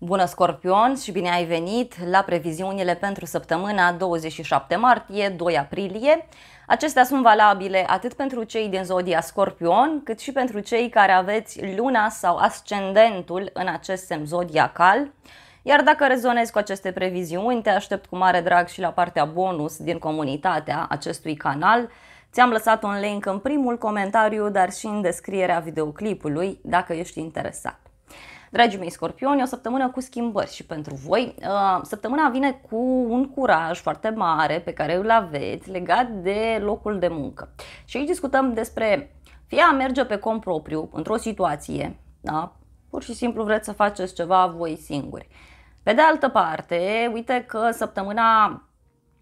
Bună Scorpion și bine ai venit la previziunile pentru săptămâna 27 martie-2 aprilie. Acestea sunt valabile atât pentru cei din zodia Scorpion, cât și pentru cei care aveți luna sau ascendentul în acest semn zodiacal. Iar dacă rezonezi cu aceste previziuni, te aștept cu mare drag și la partea bonus din comunitatea acestui canal. Ți-am lăsat un link în primul comentariu, dar și în descrierea videoclipului, dacă ești interesat. Dragii mei scorpioni, o săptămână cu schimbări și pentru voi. Uh, săptămâna vine cu un curaj foarte mare pe care îl aveți legat de locul de muncă. Și aici discutăm despre fie a merge pe cont propriu într-o situație, da? pur și simplu vreți să faceți ceva voi singuri. Pe de altă parte, uite că săptămâna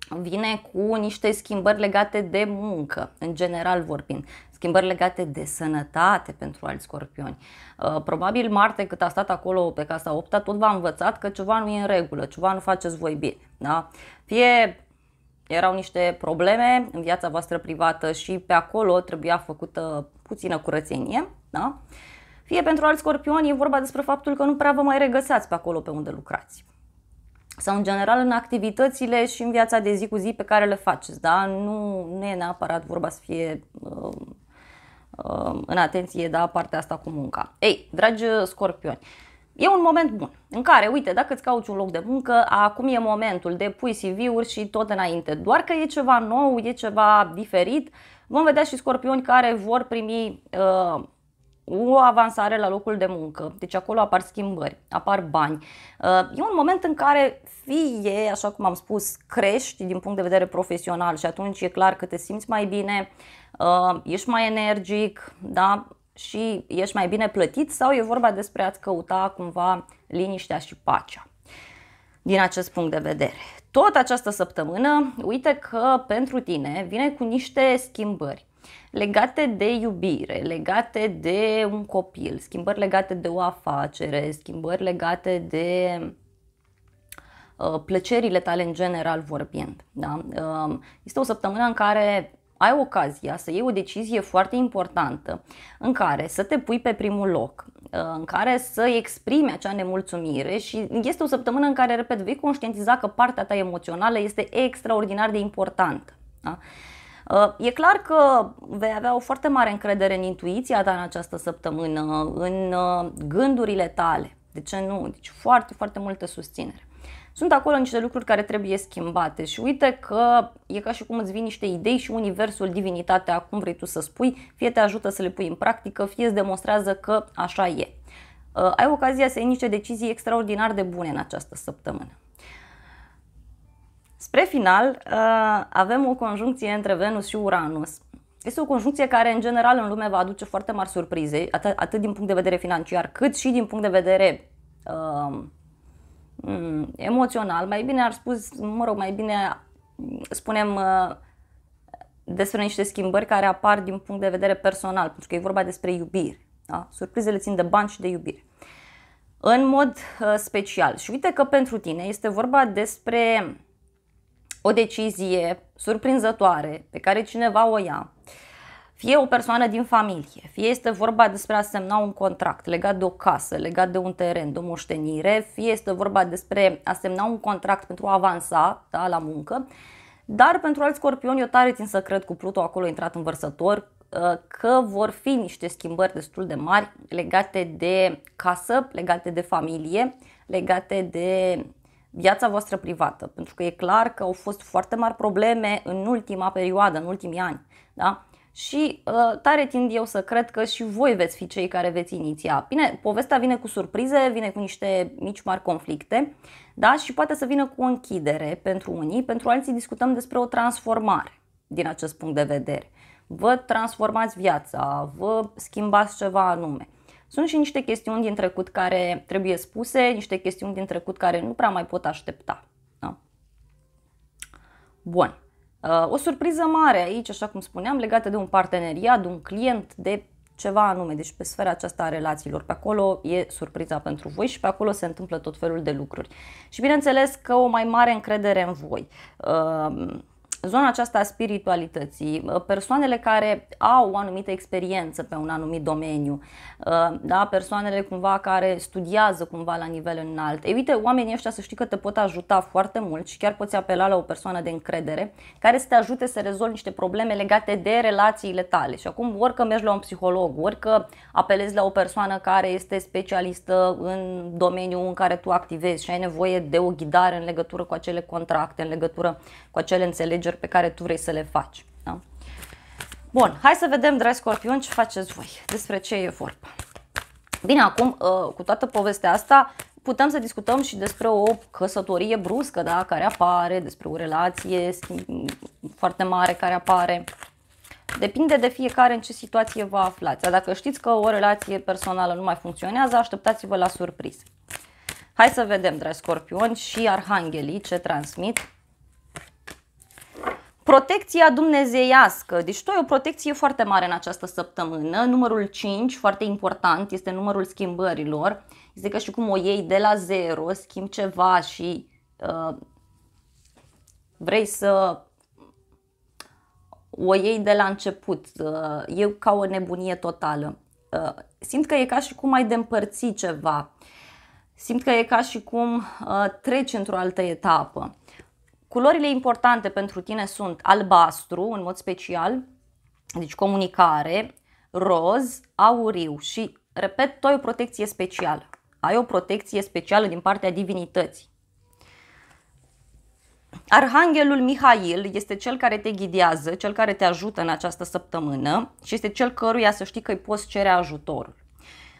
vine cu niște schimbări legate de muncă, în general vorbind, schimbări legate de sănătate pentru alți scorpioni. Uh, probabil Marte, cât a stat acolo pe casa 8 tot v-a învățat că ceva nu e în regulă, ceva nu faceți voi bine. Da? Fie erau niște probleme în viața voastră privată și pe acolo trebuia făcută puțină curățenie, da? fie pentru alți scorpioni e vorba despre faptul că nu prea vă mai regăsați pe acolo pe unde lucrați sau în general în activitățile și în viața de zi cu zi pe care le faceți. Da? Nu, nu e neapărat vorba să fie um, um în atenție da, partea asta cu munca. Ei, dragi uh, scorpioni, E un moment bun în care, uite, dacă îți cauți un loc de muncă, acum e momentul de pui CV-uri și tot înainte. Doar că e ceva nou, e ceva diferit. Vom vedea și scorpioni care vor primi uh, o avansare la locul de muncă, deci acolo apar schimbări, apar bani. Uh, e un moment în care fie, așa cum am spus, crești din punct de vedere profesional și atunci e clar că te simți mai bine, uh, ești mai energic, da? și ești mai bine plătit sau e vorba despre a-ți căuta cumva liniștea și pacea din acest punct de vedere. Tot această săptămână, uite că pentru tine vine cu niște schimbări legate de iubire, legate de un copil, schimbări legate de o afacere, schimbări legate de uh, plăcerile tale în general vorbind. Da? Um, este o săptămână în care ai ocazia să iei o decizie foarte importantă în care să te pui pe primul loc, uh, în care să exprimi acea nemulțumire și este o săptămână în care, repet, vei conștientiza că partea ta emoțională este extraordinar de importantă. Da? Uh, e clar că vei avea o foarte mare încredere în intuiția ta în această săptămână, în uh, gândurile tale. De ce nu? Deci foarte, foarte multă susținere. Sunt acolo niște lucruri care trebuie schimbate și uite că e ca și cum îți vin niște idei și universul, divinitatea, cum vrei tu să spui, fie te ajută să le pui în practică, fie îți demonstrează că așa e. Uh, ai ocazia să iei niște decizii extraordinar de bune în această săptămână. Spre final, uh, avem o conjuncție între Venus și Uranus. Este o conjuncție care, în general, în lume va aduce foarte mari surprize, atât, din punct de vedere financiar, cât și din punct de vedere uh, mm, emoțional. Mai bine ar spus, mă rog, mai bine spunem uh, despre niște schimbări care apar din punct de vedere personal, pentru că e vorba despre iubiri. Da? Surprizele țin de bani și de iubire, În mod uh, special. Și uite că pentru tine este vorba despre o decizie surprinzătoare pe care cineva o ia, fie o persoană din familie, fie este vorba despre a semna un contract legat de o casă, legat de un teren, de o moștenire, fie este vorba despre a semna un contract pentru a avansa da, la muncă, dar pentru alți scorpioni eu tare țin să cred cu Pluto acolo intrat în vărsător ă, că vor fi niște schimbări destul de mari legate de casă, legate de familie, legate de viața voastră privată, pentru că e clar că au fost foarte mari probleme în ultima perioadă, în ultimii ani. Da? Și uh, tare tind eu să cred că și voi veți fi cei care veți iniția. Bine, povestea vine cu surprize, vine cu niște mici mari conflicte, da? Și poate să vină cu o închidere pentru unii, pentru alții discutăm despre o transformare din acest punct de vedere. Vă transformați viața, vă schimbați ceva anume. Sunt și niște chestiuni din trecut care trebuie spuse, niște chestiuni din trecut care nu prea mai pot aștepta. Da? Bun. Uh, o surpriză mare aici, așa cum spuneam, legată de un parteneriat, de un client, de ceva anume. Deci pe sfera aceasta a relațiilor, pe acolo e surpriza pentru voi și pe acolo se întâmplă tot felul de lucruri. Și bineînțeles că o mai mare încredere în voi. Uh, zona aceasta a spiritualității, uh, persoanele care au o anumită experiență pe un anumit domeniu, uh, da, persoanele cumva care studiază cumva la nivel înalt. Ei, uite, oamenii ăștia să știi că te pot ajuta foarte mult și chiar poți apela la o persoană de încredere care să te ajute să rezolvi niște probleme legate de relațiile tale. Și acum, orică că mergi la un psiholog, orică că apelezi la o persoană care este specialistă în domeniul în care tu activezi și ai nevoie de o ghidare în legătură cu acele contracte, în legătură cu acele înțelegeri alegeri pe care tu vrei să le faci. Da? Bun, hai să vedem, dragi scorpioni, ce faceți voi, despre ce e vorba. Bine, acum, ă, cu toată povestea asta, putem să discutăm și despre o căsătorie bruscă, da, care apare, despre o relație foarte mare care apare. Depinde de fiecare în ce situație vă aflați. dacă știți că o relație personală nu mai funcționează, așteptați-vă la surpriză. Hai să vedem, dragi scorpioni, și arhanghelii ce transmit Protecția dumnezeiască, deci tot e o protecție foarte mare în această săptămână. Numărul 5, foarte important, este numărul schimbărilor. Este ca și cum o iei de la zero, schimbi ceva și uh, vrei să o iei de la început. Uh, e ca o nebunie totală. Uh, simt că e ca și cum ai de împărți ceva. Simt că e ca și cum uh, treci într-o altă etapă. Culorile importante pentru tine sunt albastru, în mod special, deci comunicare, roz, auriu și, repet, tu ai o protecție specială. Ai o protecție specială din partea divinității. Arhanghelul Mihail este cel care te ghidează, cel care te ajută în această săptămână și este cel căruia să știi că îi poți cere ajutorul.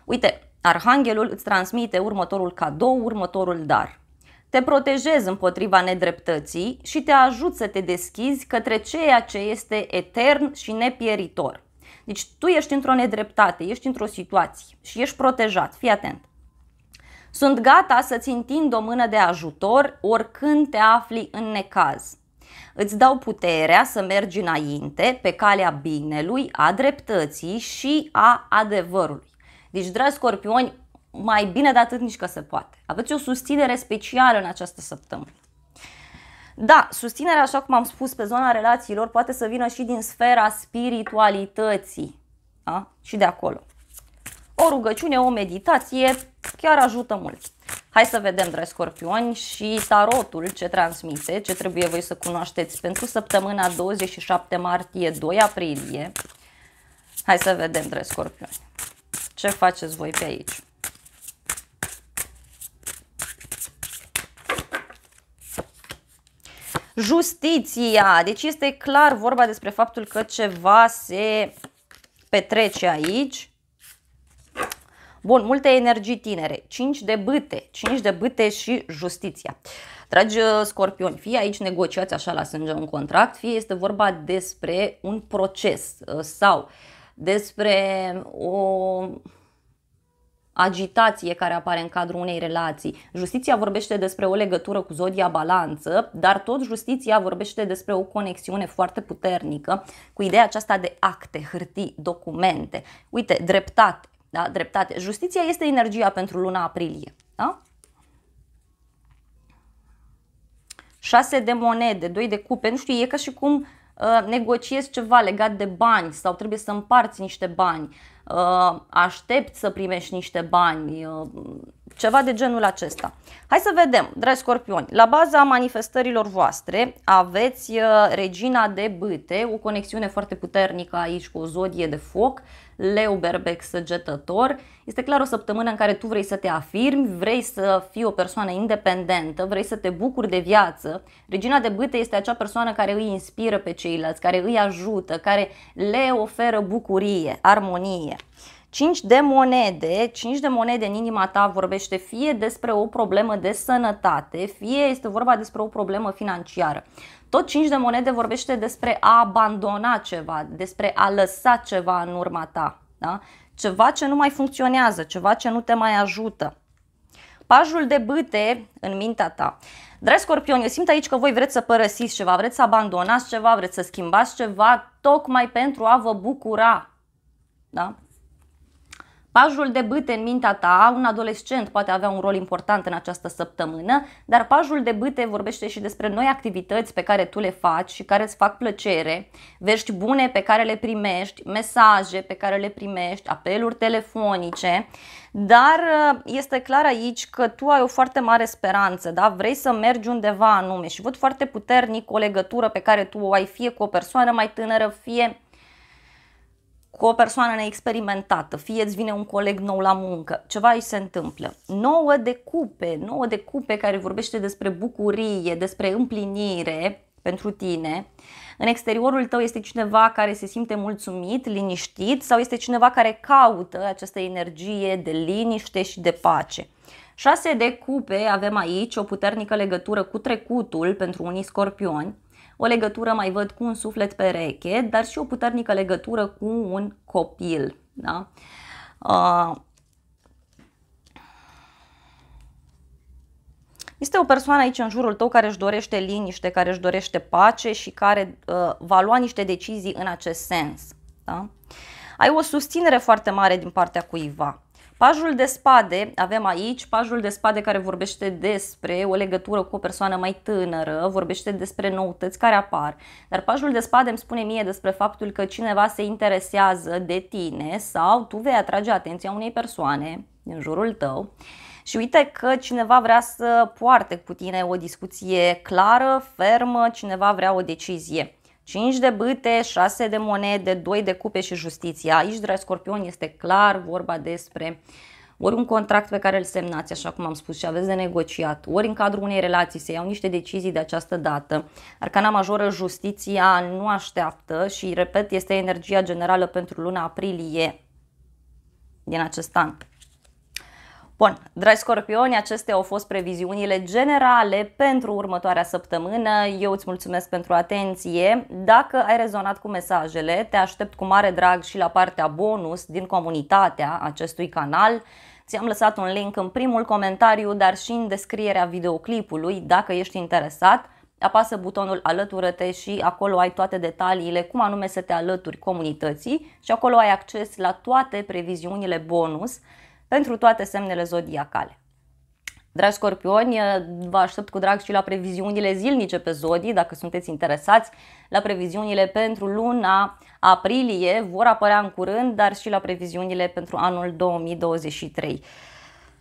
Uite, Arhanghelul îți transmite următorul cadou, următorul dar – te protejezi împotriva nedreptății și te ajut să te deschizi către ceea ce este etern și nepieritor. Deci tu ești într-o nedreptate, ești într-o situație și ești protejat, fii atent. Sunt gata să-ți întind o mână de ajutor oricând te afli în necaz. Îți dau puterea să mergi înainte pe calea binelui, a dreptății și a adevărului. Deci, dragi scorpioni, mai bine de atât nici că se poate. Aveți o susținere specială în această săptămână. Da, susținerea, așa cum am spus, pe zona relațiilor poate să vină și din sfera spiritualității. Da? Și de acolo. O rugăciune, o meditație chiar ajută mult. Hai să vedem, dragi scorpioni, și tarotul ce transmite, ce trebuie voi să cunoașteți pentru săptămâna 27 martie-2 aprilie. Hai să vedem, dragi scorpioni, ce faceți voi pe aici. justiția. Deci este clar vorba despre faptul că ceva se petrece aici. Bun, multe energii tinere, 5 de bâte, 5 de bâte și justiția. Dragi uh, scorpioni, fie aici negociați așa la sânge un contract, fie este vorba despre un proces uh, sau despre o agitație care apare în cadrul unei relații. Justiția vorbește despre o legătură cu zodia balanță, dar tot justiția vorbește despre o conexiune foarte puternică cu ideea aceasta de acte, hârtii, documente. Uite, dreptate, da, dreptate. Justiția este energia pentru luna aprilie, da? 6 de monede, 2 de cupe, nu știu, e ca și cum uh, Uh, negociezi ceva legat de bani sau trebuie să împarți niște bani, uh, aștept să primești niște bani, uh, ceva de genul acesta. Hai să vedem, dragi scorpioni, la baza manifestărilor voastre aveți uh, regina de bâte, o conexiune foarte puternică aici cu o zodie de foc, leu, berbec, săgetător. Este clar o săptămână în care tu vrei să te afirmi, vrei să fii o persoană independentă, vrei să te bucuri de viață. Regina de bâte este acea persoană care îi inspiră pe ceilalți, care îi ajută, care le oferă bucurie, armonie. 5 de monede, 5 de monede în inima ta vorbește fie despre o problemă de sănătate, fie este vorba despre o problemă financiară. Tot 5 de monede vorbește despre a abandona ceva, despre a lăsa ceva în urma ta. Da? Ceva ce nu mai funcționează, ceva ce nu te mai ajută. Pajul de bâte în mintea ta. Dragi scorpioni, eu simt aici că voi vreți să părăsiți ceva, vreți să abandonați ceva, vreți să schimbați ceva, tocmai pentru a vă bucura. Da? Pajul de bâte în mintea ta, un adolescent poate avea un rol important în această săptămână, dar pajul de bâte vorbește și despre noi activități pe care tu le faci și care îți fac plăcere, vești bune pe care le primești, mesaje pe care le primești, apeluri telefonice, dar uh, este clar aici că tu ai o foarte mare speranță, da? vrei să mergi undeva anume și văd foarte puternic o legătură pe care tu o ai fie cu o persoană mai tânără, fie cu o persoană neexperimentată, fie îți vine un coleg nou la muncă, ceva îi se întâmplă. Nouă de cupe, nouă de cupe care vorbește despre bucurie, despre împlinire pentru tine. În exteriorul tău este cineva care se simte mulțumit, liniștit sau este cineva care caută această energie de liniște și de pace. Șase de cupe avem aici o puternică legătură cu trecutul pentru unii scorpioni, o legătură mai văd cu un suflet pereche, dar și o puternică legătură cu un copil. Da? Uh, Este o persoană aici în jurul tău care își dorește liniște, care își dorește pace și care uh, va lua niște decizii în acest sens. Da? Uh, ai o susținere foarte mare din partea cuiva. Pajul de spade, avem aici pajul de spade care vorbește despre o legătură cu o persoană mai tânără, vorbește despre noutăți care apar, dar pajul de spade îmi spune mie despre faptul că cineva se interesează de tine sau tu vei atrage atenția unei persoane din jurul tău. Și uite că cineva vrea să poarte cu tine o discuție clară, fermă, cineva vrea o decizie. 5 de bâte, 6 de monede, 2 de cupe și justiția. Aici, dragi scorpioni, este clar vorba despre ori un contract pe care îl semnați, așa cum am spus, și aveți de negociat, ori în cadrul unei relații se iau niște decizii de această dată. Arcana majoră, justiția, nu așteaptă și, repet, este energia generală pentru luna aprilie din acest an. Bun, dragi scorpioni, acestea au fost previziunile generale pentru următoarea săptămână. Eu îți mulțumesc pentru atenție. Dacă ai rezonat cu mesajele, te aștept cu mare drag și la partea bonus din comunitatea acestui canal. Ți-am lăsat un link în primul comentariu, dar și în descrierea videoclipului, dacă ești interesat. Apasă butonul alătură-te și acolo ai toate detaliile cum anume să te alături comunității și acolo ai acces la toate previziunile bonus pentru toate semnele zodiacale. Dragi scorpioni, vă aștept cu drag și la previziunile zilnice pe zodii, dacă sunteți interesați. La previziunile pentru luna aprilie vor apărea în curând, dar și la previziunile pentru anul 2023.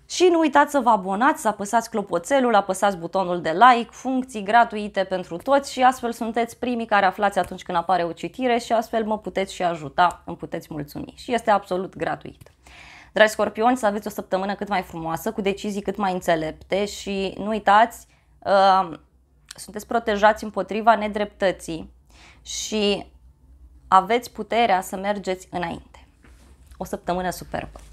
Și nu uitați să vă abonați, să apăsați clopoțelul, apăsați butonul de like, funcții gratuite pentru toți și astfel sunteți primii care aflați atunci când apare o citire și astfel mă puteți și ajuta, îmi puteți mulțumi și este absolut gratuit. Dragi scorpioni, să aveți o săptămână cât mai frumoasă, cu decizii cât mai înțelepte și nu uitați, uh, sunteți protejați împotriva nedreptății și aveți puterea să mergeți înainte. O săptămână superbă!